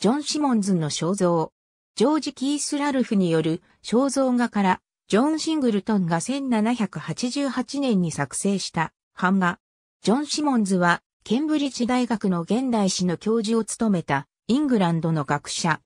ジョン・シモンズの肖像。ジョージ・キース・ラルフによる肖像画から、ジョン・シングルトンが1788年に作成した版画。ジョン・シモンズは、ケンブリッジ大学の現代史の教授を務めた、イングランドの学者。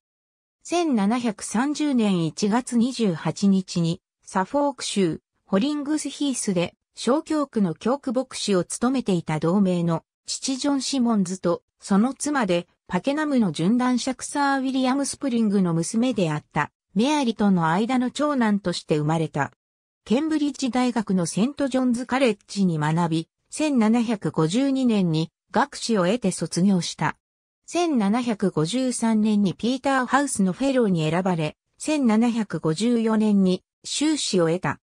1730年1月28日に、サフォーク州、ホリングスヒースで、小教区の教区牧師を務めていた同盟の父ジョン・シモンズと、その妻で、パケナムのシャクサー・ウィリアム・スプリングの娘であったメアリとの間の長男として生まれた。ケンブリッジ大学のセント・ジョンズ・カレッジに学び、1752年に学士を得て卒業した。1753年にピーター・ハウスのフェローに選ばれ、1754年に修士を得た。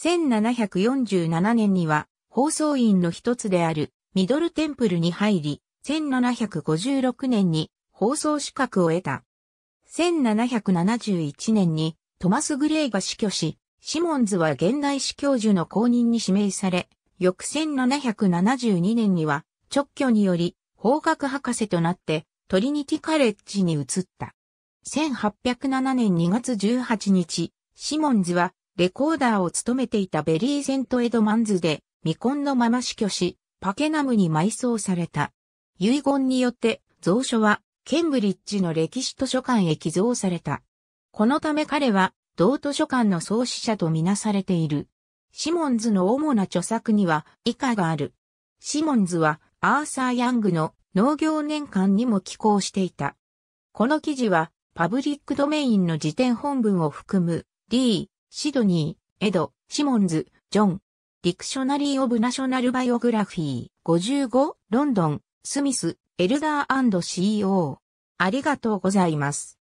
1747年には放送員の一つであるミドルテンプルに入り、1756年に放送資格を得た。1771年にトマス・グレイが死去し、シモンズは現代史教授の公認に指名され、翌1772年には直挙により法学博士となってトリニティカレッジに移った。1807年2月18日、シモンズはレコーダーを務めていたベリーセント・エドマンズで未婚のまま死去し、パケナムに埋葬された。遺言によって蔵書はケンブリッジの歴史図書館へ寄贈された。このため彼は同図書館の創始者とみなされている。シモンズの主な著作には以下がある。シモンズはアーサー・ヤングの農業年間にも寄稿していた。この記事はパブリックドメインの辞典本文を含む D、シドニー、エド、シモンズ、ジョン、ディクショナリー・オブ・ナショナル・バイオグラフィー、55、ロンドン、スミス、エルダー &CEO。ありがとうございます。